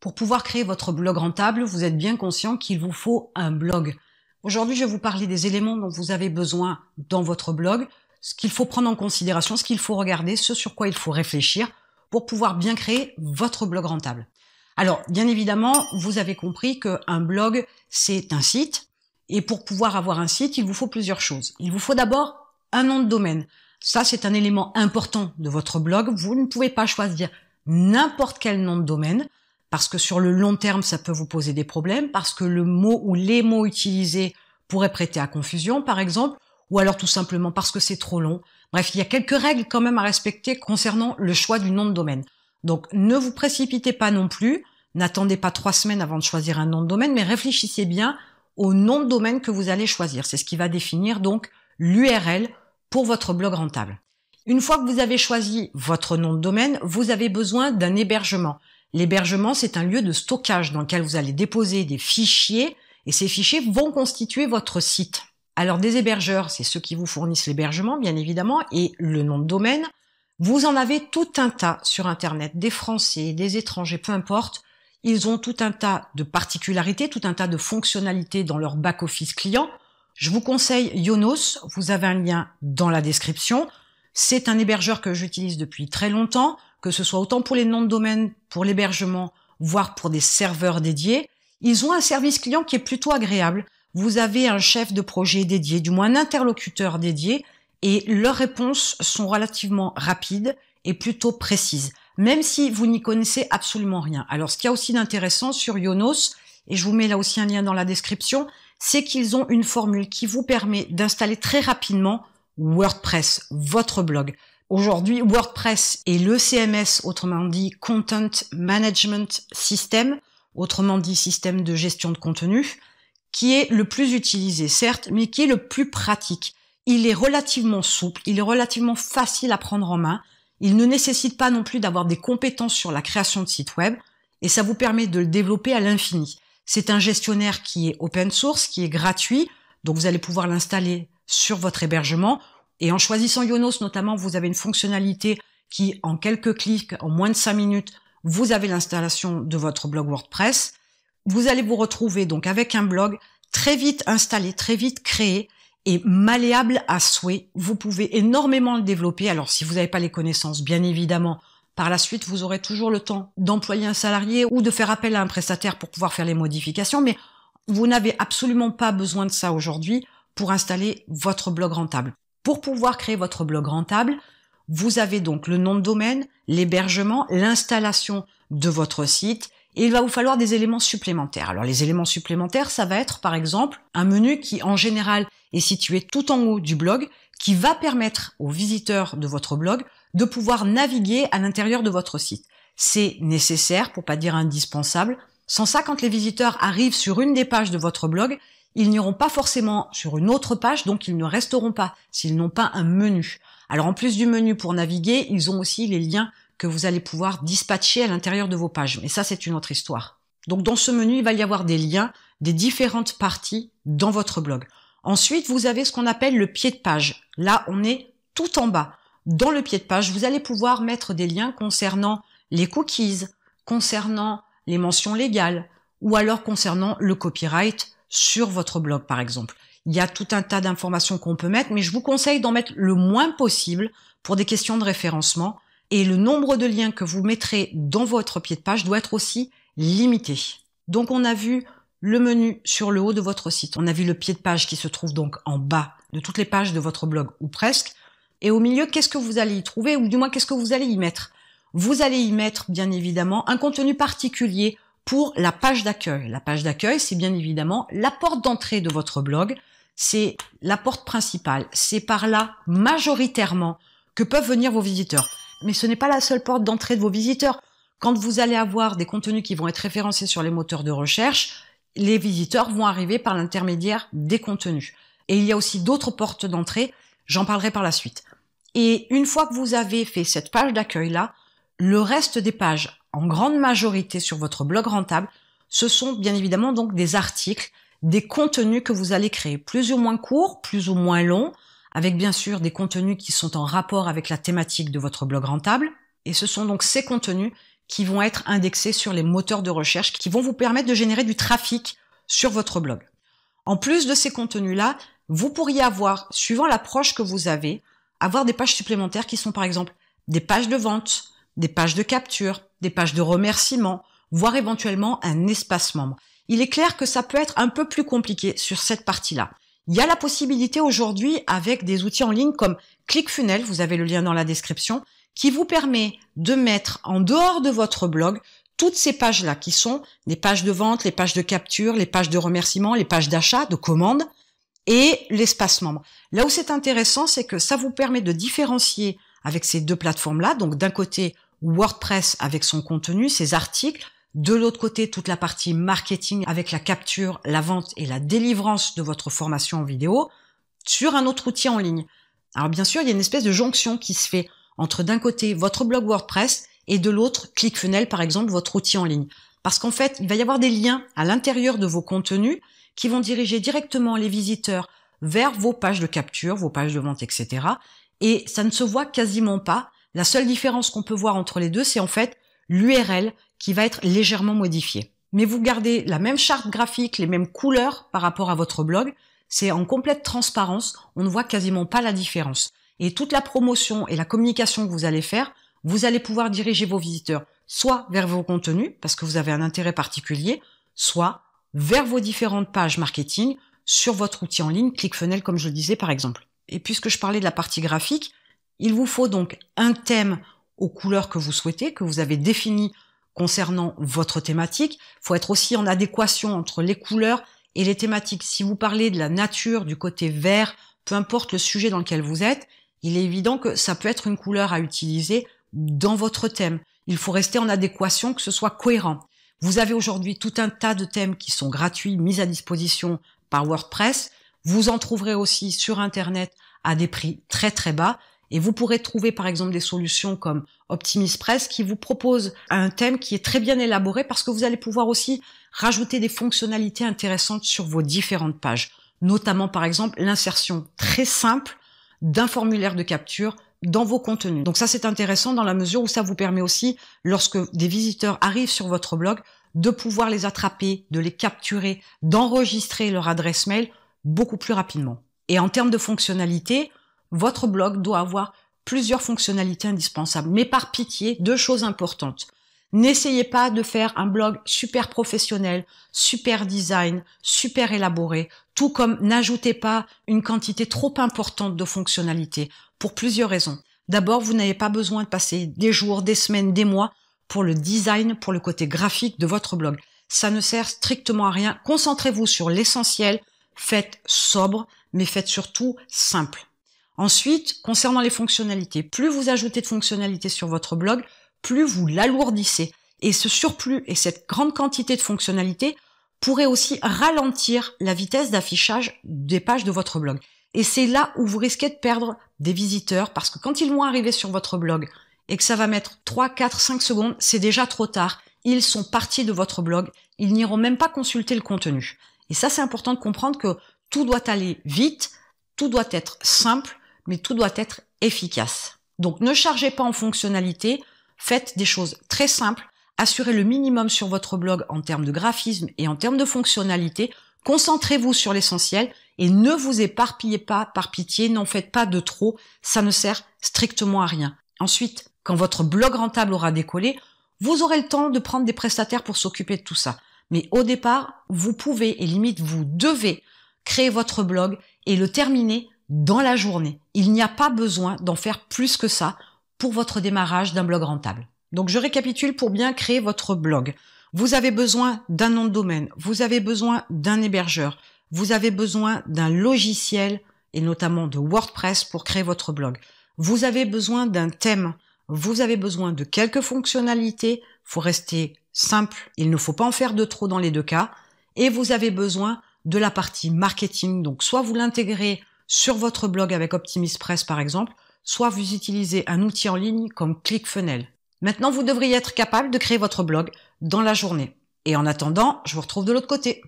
Pour pouvoir créer votre blog rentable, vous êtes bien conscient qu'il vous faut un blog. Aujourd'hui, je vais vous parler des éléments dont vous avez besoin dans votre blog, ce qu'il faut prendre en considération, ce qu'il faut regarder, ce sur quoi il faut réfléchir pour pouvoir bien créer votre blog rentable. Alors, bien évidemment, vous avez compris qu'un blog, c'est un site. Et pour pouvoir avoir un site, il vous faut plusieurs choses. Il vous faut d'abord un nom de domaine. Ça, c'est un élément important de votre blog. Vous ne pouvez pas choisir n'importe quel nom de domaine parce que sur le long terme, ça peut vous poser des problèmes, parce que le mot ou les mots utilisés pourraient prêter à confusion, par exemple, ou alors tout simplement parce que c'est trop long. Bref, il y a quelques règles quand même à respecter concernant le choix du nom de domaine. Donc ne vous précipitez pas non plus, n'attendez pas trois semaines avant de choisir un nom de domaine, mais réfléchissez bien au nom de domaine que vous allez choisir. C'est ce qui va définir donc l'URL pour votre blog rentable. Une fois que vous avez choisi votre nom de domaine, vous avez besoin d'un hébergement. L'hébergement, c'est un lieu de stockage dans lequel vous allez déposer des fichiers et ces fichiers vont constituer votre site. Alors des hébergeurs, c'est ceux qui vous fournissent l'hébergement, bien évidemment, et le nom de domaine. Vous en avez tout un tas sur Internet, des Français, des étrangers, peu importe. Ils ont tout un tas de particularités, tout un tas de fonctionnalités dans leur back-office client. Je vous conseille Yonos, vous avez un lien dans la description. C'est un hébergeur que j'utilise depuis très longtemps que ce soit autant pour les noms de domaine, pour l'hébergement, voire pour des serveurs dédiés, ils ont un service client qui est plutôt agréable. Vous avez un chef de projet dédié, du moins un interlocuteur dédié, et leurs réponses sont relativement rapides et plutôt précises, même si vous n'y connaissez absolument rien. Alors ce qu'il y a aussi d'intéressant sur Yonos, et je vous mets là aussi un lien dans la description, c'est qu'ils ont une formule qui vous permet d'installer très rapidement WordPress, votre blog. Aujourd'hui, WordPress est le CMS, autrement dit Content Management System, autrement dit système de gestion de contenu, qui est le plus utilisé, certes, mais qui est le plus pratique. Il est relativement souple, il est relativement facile à prendre en main, il ne nécessite pas non plus d'avoir des compétences sur la création de sites web, et ça vous permet de le développer à l'infini. C'est un gestionnaire qui est open source, qui est gratuit, donc vous allez pouvoir l'installer sur votre hébergement et en choisissant Yonos notamment, vous avez une fonctionnalité qui, en quelques clics, en moins de cinq minutes, vous avez l'installation de votre blog WordPress. Vous allez vous retrouver donc avec un blog très vite installé, très vite créé et malléable à souhait. Vous pouvez énormément le développer. Alors si vous n'avez pas les connaissances, bien évidemment, par la suite, vous aurez toujours le temps d'employer un salarié ou de faire appel à un prestataire pour pouvoir faire les modifications, mais vous n'avez absolument pas besoin de ça aujourd'hui pour installer votre blog rentable. Pour pouvoir créer votre blog rentable, vous avez donc le nom de domaine, l'hébergement, l'installation de votre site, et il va vous falloir des éléments supplémentaires. Alors les éléments supplémentaires, ça va être par exemple un menu qui en général est situé tout en haut du blog, qui va permettre aux visiteurs de votre blog de pouvoir naviguer à l'intérieur de votre site. C'est nécessaire, pour pas dire indispensable. Sans ça, quand les visiteurs arrivent sur une des pages de votre blog, ils n'iront pas forcément sur une autre page, donc ils ne resteront pas s'ils n'ont pas un menu. Alors en plus du menu pour naviguer, ils ont aussi les liens que vous allez pouvoir dispatcher à l'intérieur de vos pages. Mais ça, c'est une autre histoire. Donc dans ce menu, il va y avoir des liens des différentes parties dans votre blog. Ensuite, vous avez ce qu'on appelle le pied de page. Là, on est tout en bas. Dans le pied de page, vous allez pouvoir mettre des liens concernant les cookies, concernant les mentions légales, ou alors concernant le copyright, sur votre blog, par exemple. Il y a tout un tas d'informations qu'on peut mettre, mais je vous conseille d'en mettre le moins possible pour des questions de référencement. Et le nombre de liens que vous mettrez dans votre pied de page doit être aussi limité. Donc on a vu le menu sur le haut de votre site. On a vu le pied de page qui se trouve donc en bas de toutes les pages de votre blog ou presque. Et au milieu, qu'est-ce que vous allez y trouver ou du moins qu'est-ce que vous allez y mettre Vous allez y mettre bien évidemment un contenu particulier pour la page d'accueil. La page d'accueil, c'est bien évidemment la porte d'entrée de votre blog, c'est la porte principale, c'est par là majoritairement que peuvent venir vos visiteurs. Mais ce n'est pas la seule porte d'entrée de vos visiteurs. Quand vous allez avoir des contenus qui vont être référencés sur les moteurs de recherche, les visiteurs vont arriver par l'intermédiaire des contenus. Et il y a aussi d'autres portes d'entrée, j'en parlerai par la suite. Et une fois que vous avez fait cette page d'accueil-là, le reste des pages en grande majorité sur votre blog rentable, ce sont bien évidemment donc des articles, des contenus que vous allez créer, plus ou moins courts, plus ou moins longs, avec bien sûr des contenus qui sont en rapport avec la thématique de votre blog rentable. Et ce sont donc ces contenus qui vont être indexés sur les moteurs de recherche qui vont vous permettre de générer du trafic sur votre blog. En plus de ces contenus-là, vous pourriez avoir, suivant l'approche que vous avez, avoir des pages supplémentaires qui sont par exemple des pages de vente, des pages de capture, des pages de remerciement, voire éventuellement un espace membre. Il est clair que ça peut être un peu plus compliqué sur cette partie-là. Il y a la possibilité aujourd'hui avec des outils en ligne comme ClickFunnel, vous avez le lien dans la description, qui vous permet de mettre en dehors de votre blog toutes ces pages-là qui sont les pages de vente, les pages de capture, les pages de remerciement, les pages d'achat, de commande et l'espace membre. Là où c'est intéressant, c'est que ça vous permet de différencier avec ces deux plateformes-là. Donc d'un côté, WordPress avec son contenu, ses articles. De l'autre côté, toute la partie marketing avec la capture, la vente et la délivrance de votre formation en vidéo sur un autre outil en ligne. Alors bien sûr, il y a une espèce de jonction qui se fait entre d'un côté votre blog WordPress et de l'autre ClickFunnels par exemple, votre outil en ligne. Parce qu'en fait, il va y avoir des liens à l'intérieur de vos contenus qui vont diriger directement les visiteurs vers vos pages de capture, vos pages de vente, etc. Et ça ne se voit quasiment pas. La seule différence qu'on peut voir entre les deux, c'est en fait l'URL qui va être légèrement modifiée. Mais vous gardez la même charte graphique, les mêmes couleurs par rapport à votre blog. C'est en complète transparence. On ne voit quasiment pas la différence. Et toute la promotion et la communication que vous allez faire, vous allez pouvoir diriger vos visiteurs soit vers vos contenus, parce que vous avez un intérêt particulier, soit vers vos différentes pages marketing sur votre outil en ligne, ClickFunnels comme je le disais par exemple. Et puisque je parlais de la partie graphique, il vous faut donc un thème aux couleurs que vous souhaitez, que vous avez défini concernant votre thématique. Il faut être aussi en adéquation entre les couleurs et les thématiques. Si vous parlez de la nature, du côté vert, peu importe le sujet dans lequel vous êtes, il est évident que ça peut être une couleur à utiliser dans votre thème. Il faut rester en adéquation, que ce soit cohérent. Vous avez aujourd'hui tout un tas de thèmes qui sont gratuits, mis à disposition par WordPress. Vous en trouverez aussi sur Internet à des prix très très bas. Et vous pourrez trouver par exemple des solutions comme OptimisPress qui vous propose un thème qui est très bien élaboré parce que vous allez pouvoir aussi rajouter des fonctionnalités intéressantes sur vos différentes pages, notamment par exemple l'insertion très simple d'un formulaire de capture dans vos contenus. Donc ça c'est intéressant dans la mesure où ça vous permet aussi, lorsque des visiteurs arrivent sur votre blog, de pouvoir les attraper, de les capturer, d'enregistrer leur adresse mail beaucoup plus rapidement. Et en termes de fonctionnalités, votre blog doit avoir plusieurs fonctionnalités indispensables. Mais par pitié, deux choses importantes. N'essayez pas de faire un blog super professionnel, super design, super élaboré, tout comme n'ajoutez pas une quantité trop importante de fonctionnalités, pour plusieurs raisons. D'abord, vous n'avez pas besoin de passer des jours, des semaines, des mois pour le design, pour le côté graphique de votre blog. Ça ne sert strictement à rien. Concentrez-vous sur l'essentiel, faites sobre, mais faites surtout simple. Ensuite, concernant les fonctionnalités, plus vous ajoutez de fonctionnalités sur votre blog, plus vous l'alourdissez. Et ce surplus et cette grande quantité de fonctionnalités pourraient aussi ralentir la vitesse d'affichage des pages de votre blog. Et c'est là où vous risquez de perdre des visiteurs parce que quand ils vont arriver sur votre blog, et que ça va mettre 3, 4, 5 secondes, c'est déjà trop tard. Ils sont partis de votre blog, ils n'iront même pas consulter le contenu. Et ça, c'est important de comprendre que tout doit aller vite, tout doit être simple, mais tout doit être efficace. Donc ne chargez pas en fonctionnalité, faites des choses très simples, assurez le minimum sur votre blog en termes de graphisme et en termes de fonctionnalité, concentrez-vous sur l'essentiel et ne vous éparpillez pas par pitié, n'en faites pas de trop, ça ne sert strictement à rien. Ensuite, quand votre blog rentable aura décollé, vous aurez le temps de prendre des prestataires pour s'occuper de tout ça. Mais au départ, vous pouvez et limite vous devez créer votre blog et le terminer dans la journée. Il n'y a pas besoin d'en faire plus que ça pour votre démarrage d'un blog rentable. Donc je récapitule pour bien créer votre blog. Vous avez besoin d'un nom de domaine, vous avez besoin d'un hébergeur, vous avez besoin d'un logiciel et notamment de WordPress pour créer votre blog. Vous avez besoin d'un thème, vous avez besoin de quelques fonctionnalités, faut rester simple, il ne faut pas en faire de trop dans les deux cas, et vous avez besoin de la partie marketing, donc soit vous l'intégrez sur votre blog avec Press par exemple, soit vous utilisez un outil en ligne comme ClickFunnel. Maintenant, vous devriez être capable de créer votre blog dans la journée. Et en attendant, je vous retrouve de l'autre côté.